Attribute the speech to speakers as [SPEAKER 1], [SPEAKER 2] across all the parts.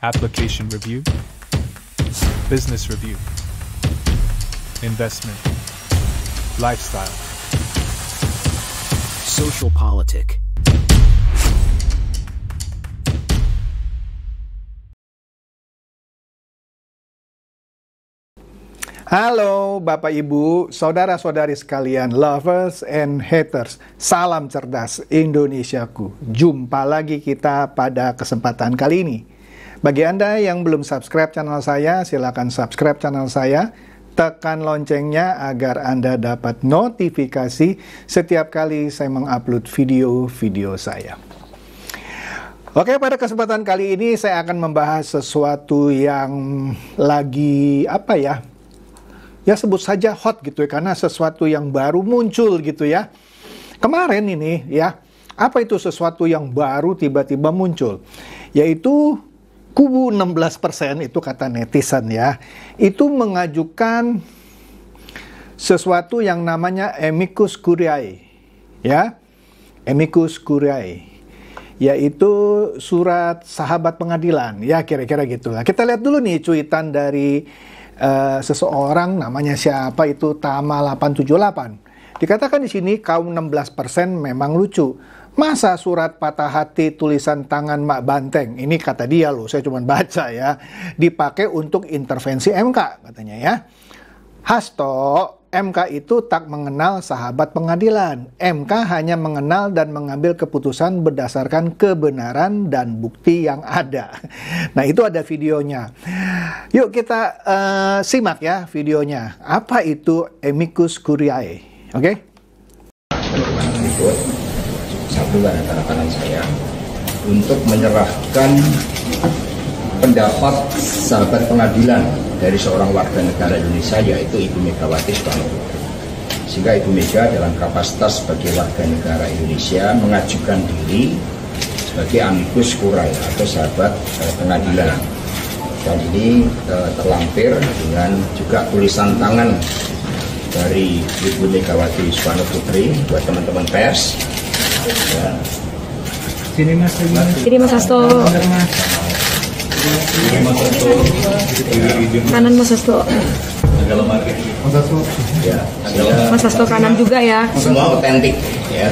[SPEAKER 1] application review, business review, investment, lifestyle, social politic. Halo Bapak Ibu, saudara-saudari sekalian, lovers and haters. Salam cerdas Indonesiaku. Jumpa lagi kita pada kesempatan kali ini. Bagi Anda yang belum subscribe channel saya, silakan subscribe channel saya. Tekan loncengnya agar Anda dapat notifikasi setiap kali saya mengupload video-video saya. Oke, pada kesempatan kali ini saya akan membahas sesuatu yang lagi apa ya? Ya sebut saja hot gitu ya karena sesuatu yang baru muncul gitu ya. Kemarin ini ya, apa itu sesuatu yang baru tiba-tiba muncul? Yaitu kubu 16% itu kata netizen ya, itu mengajukan sesuatu yang namanya emikus curiae. Ya. Emikus curiae yaitu surat sahabat pengadilan ya kira-kira gitulah. Kita lihat dulu nih cuitan dari uh, seseorang namanya siapa itu Tama 878. Dikatakan di sini kaum 16% memang lucu Masa surat patah hati tulisan tangan Mak Banteng, ini kata dia loh, saya cuma baca ya, dipakai untuk intervensi MK katanya ya. Hasto, MK itu tak mengenal sahabat pengadilan. MK hanya mengenal dan mengambil keputusan berdasarkan kebenaran dan bukti yang ada. Nah itu ada videonya. Yuk kita uh, simak ya videonya. Apa itu emikus curiae? Oke?
[SPEAKER 2] Okay? kedua tanda tangan saya untuk menyerahkan pendapat sahabat pengadilan dari seorang warga negara Indonesia yaitu Ibu Megawati Soekarno Putri. Sehingga Ibu Mega dalam kapasitas sebagai warga negara Indonesia mengajukan diri sebagai amikus kurai atau sahabat eh, pengadilan. Dan ini eh, terlampir dengan juga tulisan tangan dari Ibu Megawati Soekarno Putri buat teman-teman pers Sini mas, sini mas. Kanan mas Asto. Mas Asto ya, kanan juga ya. Semua otentik. Ya.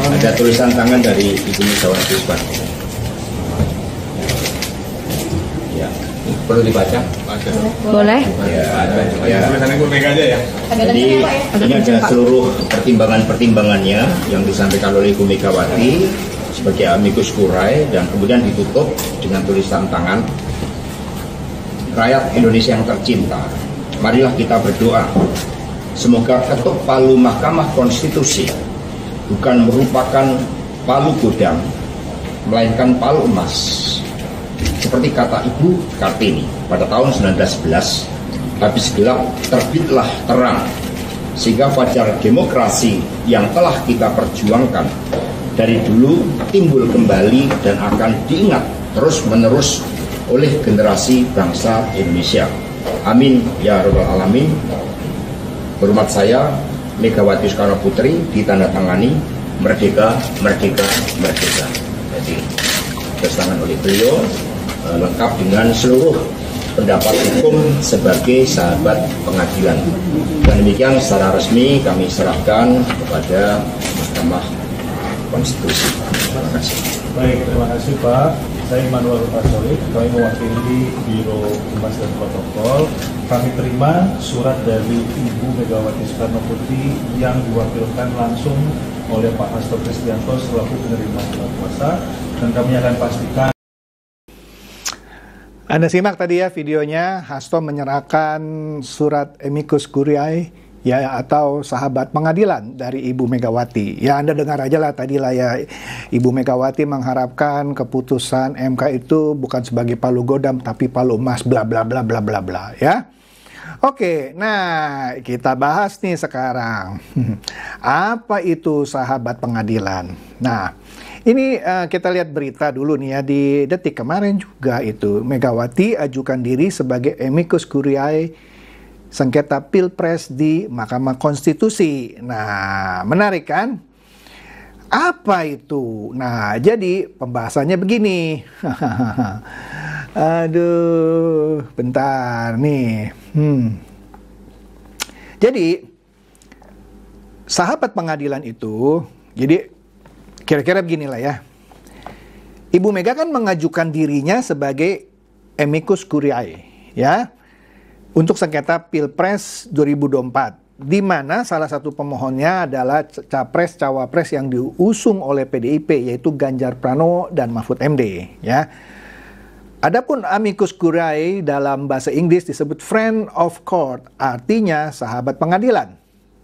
[SPEAKER 2] Ada tulisan tangan dari Ibu Megawati Soekarno. perlu dibaca? Boleh. Ya, ya, ya. Jadi ini ada seluruh pertimbangan-pertimbangannya yang disampaikan oleh Ibu Megawati sebagai amikus kurai dan kemudian ditutup dengan tulisan tangan rakyat Indonesia yang tercinta. Marilah kita berdoa. Semoga ketuk palu Mahkamah Konstitusi bukan merupakan palu gudang, melainkan palu emas seperti kata Ibu Kartini pada tahun 1911 habis gelap terbitlah terang sehingga fajar demokrasi yang telah kita perjuangkan dari dulu timbul kembali dan akan diingat terus menerus oleh generasi bangsa Indonesia. Amin ya rabbal alamin. Hormat saya Megawati Soekarno Putri ditandatangani merdeka merdeka merdeka. Jadi tertangan oleh beliau Eh, lengkap dengan seluruh pendapat hukum sebagai sahabat pengadilan. Dan demikian secara resmi kami serahkan kepada Mahkamah Konstitusi. Terima kasih. Baik, terima kasih Pak. Saya Immanuel Pasori, kami mewakili Biro Humas dan Protokol. Kami terima surat
[SPEAKER 1] dari Ibu Megawati Soekarno Putri yang diwakilkan langsung oleh Pak Hasto
[SPEAKER 2] Kristianto selaku penerima surat kuasa dan kami akan pastikan
[SPEAKER 1] anda simak tadi ya videonya Hasto menyerahkan surat emikus curiae ya atau sahabat pengadilan dari Ibu Megawati. Ya Anda dengar aja lah tadi lah ya Ibu Megawati mengharapkan keputusan MK itu bukan sebagai palu godam tapi palu emas bla bla bla bla bla bla ya. Oke, nah kita bahas nih sekarang. Apa itu sahabat pengadilan? Nah, ini uh, kita lihat berita dulu nih ya di detik kemarin juga itu Megawati ajukan diri sebagai emikus curiae sengketa pilpres di Mahkamah Konstitusi. Nah, menarik kan? Apa itu? Nah, jadi pembahasannya begini. Aduh, bentar nih. Hmm. Jadi sahabat pengadilan itu, jadi Kira-kira beginilah ya. Ibu Mega kan mengajukan dirinya sebagai amicus curiae, ya, untuk sengketa Pilpres 2024 di mana salah satu pemohonnya adalah capres cawapres yang diusung oleh PDIP yaitu Ganjar Pranowo dan Mahfud MD ya. Adapun amicus curiae dalam bahasa Inggris disebut friend of court, artinya sahabat pengadilan.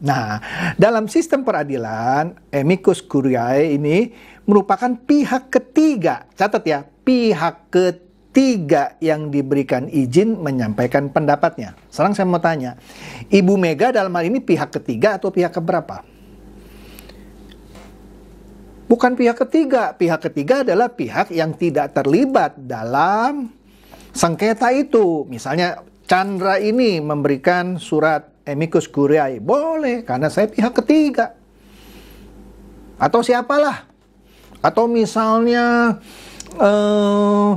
[SPEAKER 1] Nah, dalam sistem peradilan, emikus curiae ini merupakan pihak ketiga. Catat ya, pihak ketiga yang diberikan izin menyampaikan pendapatnya. Sekarang saya mau tanya, Ibu Mega dalam hal ini pihak ketiga atau pihak keberapa? Bukan pihak ketiga, pihak ketiga adalah pihak yang tidak terlibat dalam sengketa itu. Misalnya Chandra ini memberikan surat Emikus curiae? Boleh, karena saya pihak ketiga. Atau siapalah. Atau misalnya uh,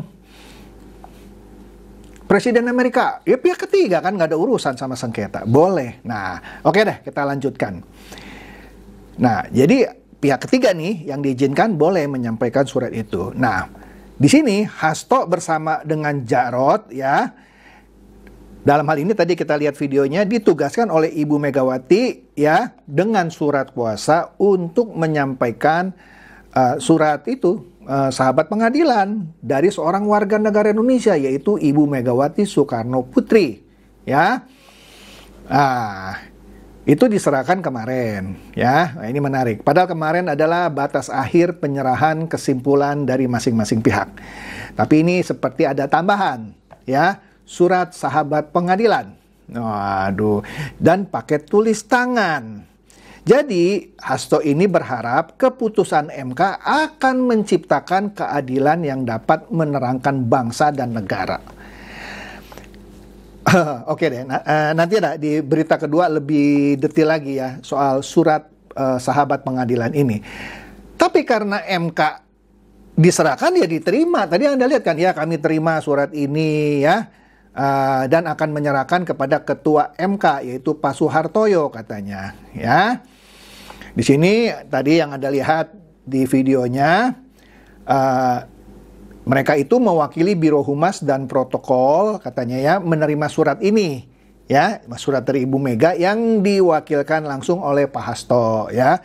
[SPEAKER 1] Presiden Amerika, ya pihak ketiga kan nggak ada urusan sama sengketa. Boleh. Nah, oke okay deh kita lanjutkan. Nah, jadi pihak ketiga nih yang diizinkan boleh menyampaikan surat itu. Nah, di sini Hasto bersama dengan Jarot ya dalam hal ini tadi kita lihat videonya ditugaskan oleh Ibu Megawati ya dengan surat kuasa untuk menyampaikan uh, surat itu uh, sahabat pengadilan dari seorang warga negara Indonesia yaitu Ibu Megawati Soekarno Putri ya. Ah, itu diserahkan kemarin ya. Nah, ini menarik. Padahal kemarin adalah batas akhir penyerahan kesimpulan dari masing-masing pihak. Tapi ini seperti ada tambahan ya surat sahabat pengadilan. Waduh, dan paket tulis tangan. Jadi, Hasto ini berharap keputusan MK akan menciptakan keadilan yang dapat menerangkan bangsa dan negara. Oke deh, eh, nanti ada di berita kedua lebih detil lagi ya soal surat uh, sahabat pengadilan ini. Tapi karena MK diserahkan ya diterima. Tadi Anda lihat kan ya kami terima surat ini ya uh, dan akan menyerahkan kepada ketua MK yaitu Pak Soehartoyo katanya ya. Di sini tadi yang Anda lihat di videonya uh, mereka itu mewakili Biro Humas dan Protokol katanya ya menerima surat ini ya surat dari Ibu Mega yang diwakilkan langsung oleh Pak Hasto ya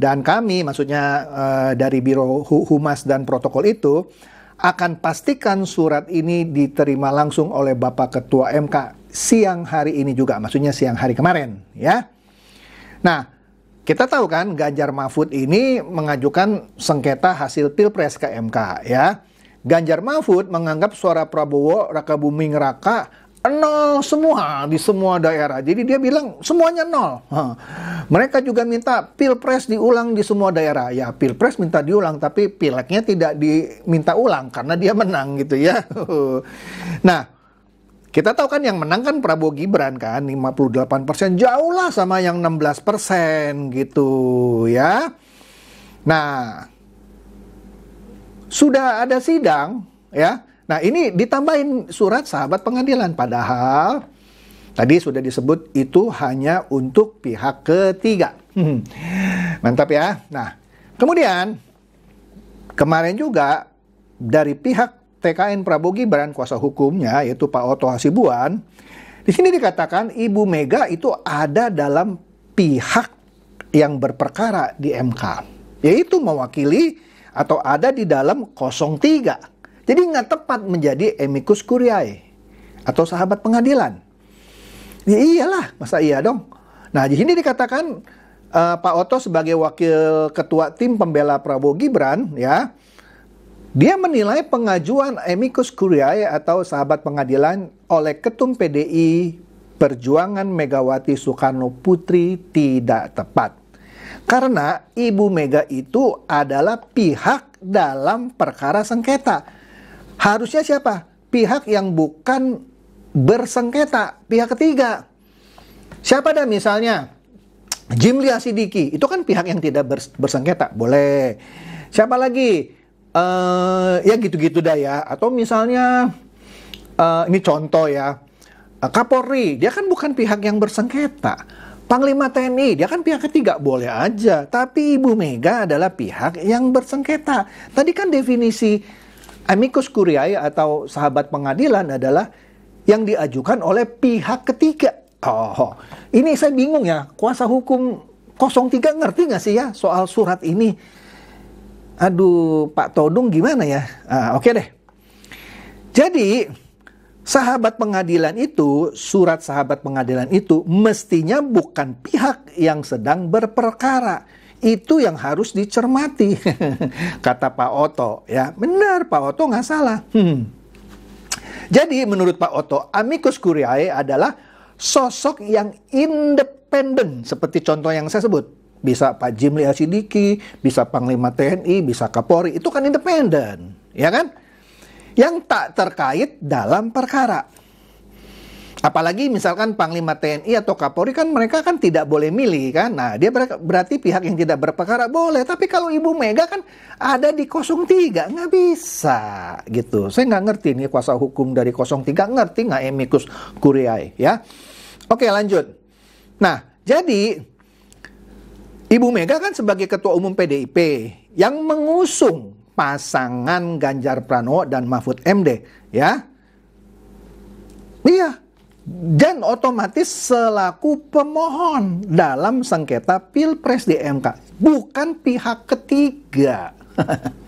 [SPEAKER 1] dan kami maksudnya uh, dari Biro Humas dan Protokol itu akan pastikan surat ini diterima langsung oleh Bapak Ketua MK siang hari ini juga, maksudnya siang hari kemarin ya. Nah, kita tahu kan Ganjar Mahfud ini mengajukan sengketa hasil Pilpres ke MK ya. Ganjar Mahfud menganggap suara Prabowo Raka Buming Raka nol semua di semua daerah. Jadi dia bilang semuanya nol. Mereka juga minta pilpres diulang di semua daerah. Ya pilpres minta diulang, tapi pileknya tidak diminta ulang karena dia menang gitu ya. nah, kita tahu kan yang menang kan Prabowo Gibran kan 58 persen jauh lah sama yang 16 persen gitu ya. Nah, sudah ada sidang ya Nah, ini ditambahin surat sahabat pengadilan padahal tadi sudah disebut itu hanya untuk pihak ketiga. Hmm. Mantap ya. Nah, kemudian kemarin juga dari pihak TKN Prabowo Gibran kuasa hukumnya yaitu Pak Oto Hasibuan di sini dikatakan Ibu Mega itu ada dalam pihak yang berperkara di MK yaitu mewakili atau ada di dalam 03 jadi nggak tepat menjadi emikus curiae atau sahabat pengadilan. Ya iyalah, masa iya dong. Nah, di sini dikatakan uh, Pak Oto sebagai wakil ketua tim pembela Prabowo Gibran ya. Dia menilai pengajuan emikus curiae atau sahabat pengadilan oleh ketum PDI Perjuangan Megawati Soekarno Putri tidak tepat. Karena Ibu Mega itu adalah pihak dalam perkara sengketa Harusnya siapa? Pihak yang bukan bersengketa, pihak ketiga. Siapa dah misalnya? Jimli Asidiki, itu kan pihak yang tidak bersengketa, boleh. Siapa lagi? Uh, ya gitu-gitu dah ya. Atau misalnya, uh, ini contoh ya, eh, Kapolri, dia kan bukan pihak yang bersengketa. Panglima TNI, dia kan pihak ketiga, boleh aja. Tapi Ibu Mega adalah pihak yang bersengketa. Tadi kan definisi Amicus curiae atau sahabat pengadilan adalah yang diajukan oleh pihak ketiga. Oh, ini saya bingung ya. Kuasa hukum 03 ngerti nggak sih ya soal surat ini? Aduh, Pak Todung gimana ya? Ah, Oke okay deh. Jadi, sahabat pengadilan itu, surat sahabat pengadilan itu mestinya bukan pihak yang sedang berperkara itu yang harus dicermati, kata Pak Oto. Ya, benar Pak Oto nggak salah. Hmm. Jadi menurut Pak Oto, amicus curiae adalah sosok yang independen seperti contoh yang saya sebut. Bisa Pak Jimli Asidiki bisa Panglima TNI, bisa Kapolri, itu kan independen, ya kan? Yang tak terkait dalam perkara. Apalagi misalkan Panglima TNI atau Kapolri kan mereka kan tidak boleh milih kan. Nah, dia ber berarti pihak yang tidak berperkara boleh. Tapi kalau Ibu Mega kan ada di 03, nggak bisa gitu. Saya nggak ngerti nih kuasa hukum dari 03, ngerti nggak Emikus Kuriai ya. Oke lanjut. Nah, jadi Ibu Mega kan sebagai ketua umum PDIP yang mengusung pasangan Ganjar Pranowo dan Mahfud MD ya. Iya, dan otomatis selaku pemohon dalam sengketa pilpres di MK, bukan pihak ketiga.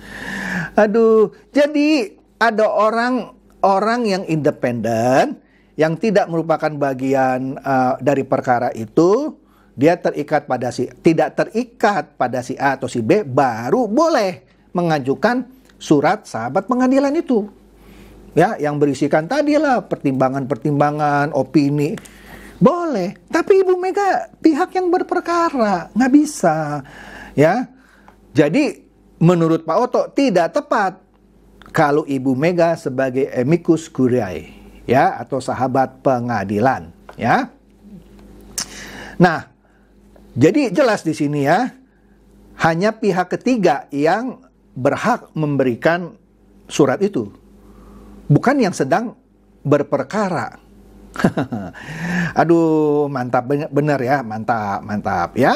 [SPEAKER 1] Aduh, jadi ada orang orang yang independen yang tidak merupakan bagian uh, dari perkara itu, dia terikat pada si tidak terikat pada si A atau si B baru boleh mengajukan surat sahabat pengadilan itu ya yang berisikan tadi tadilah pertimbangan-pertimbangan, opini. Boleh, tapi Ibu Mega pihak yang berperkara, nggak bisa. Ya. Jadi menurut Pak Oto tidak tepat kalau Ibu Mega sebagai emikus curiae ya atau sahabat pengadilan ya. Nah, jadi jelas di sini ya hanya pihak ketiga yang berhak memberikan surat itu bukan yang sedang berperkara. Aduh, mantap benar ya, mantap, mantap. Ya,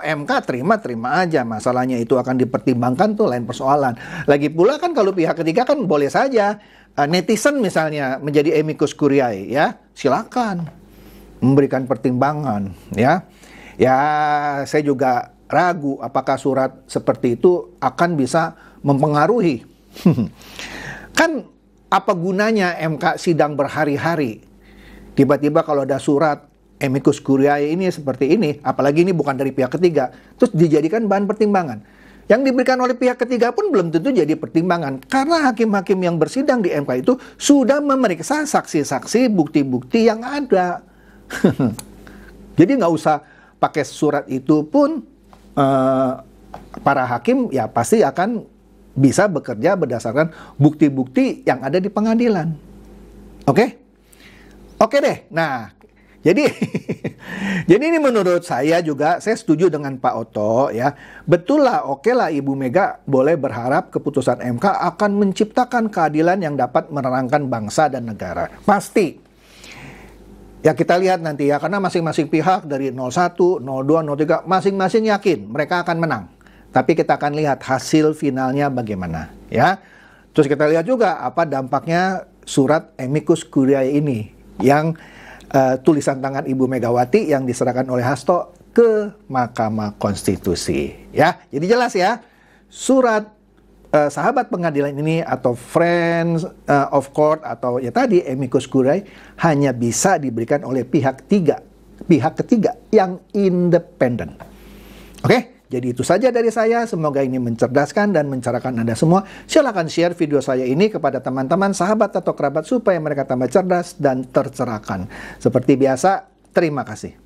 [SPEAKER 1] MK terima terima aja masalahnya itu akan dipertimbangkan tuh lain persoalan. Lagi pula kan kalau pihak ketiga kan boleh saja eh, netizen misalnya menjadi emikus kuriai ya, silakan memberikan pertimbangan ya. Ya, saya juga ragu apakah surat seperti itu akan bisa mempengaruhi. kan apa gunanya MK sidang berhari-hari? Tiba-tiba kalau ada surat emikus curiae ini seperti ini, apalagi ini bukan dari pihak ketiga, terus dijadikan bahan pertimbangan. Yang diberikan oleh pihak ketiga pun belum tentu jadi pertimbangan karena hakim-hakim yang bersidang di MK itu sudah memeriksa saksi-saksi bukti-bukti yang ada. jadi nggak usah pakai surat itu pun uh, para hakim ya pasti akan bisa bekerja berdasarkan bukti-bukti yang ada di pengadilan. Oke? Okay? Oke okay deh. Nah, jadi jadi ini menurut saya juga saya setuju dengan Pak Oto ya. Betul lah, oke okay lah Ibu Mega boleh berharap keputusan MK akan menciptakan keadilan yang dapat menerangkan bangsa dan negara. Pasti. Ya kita lihat nanti ya karena masing-masing pihak dari 01, 02, 03 masing-masing yakin mereka akan menang. Tapi kita akan lihat hasil finalnya bagaimana, ya. Terus kita lihat juga apa dampaknya surat emikus Curiae ini yang uh, tulisan tangan Ibu Megawati yang diserahkan oleh Hasto ke Mahkamah Konstitusi, ya. Jadi jelas ya, surat uh, sahabat pengadilan ini atau friends uh, of court atau ya tadi emikus Curiae hanya bisa diberikan oleh pihak tiga, pihak ketiga yang independen. Oke? Okay? Jadi itu saja dari saya, semoga ini mencerdaskan dan mencerahkan Anda semua. Silahkan share video saya ini kepada teman-teman, sahabat atau kerabat supaya mereka tambah cerdas dan tercerahkan. Seperti biasa, terima kasih.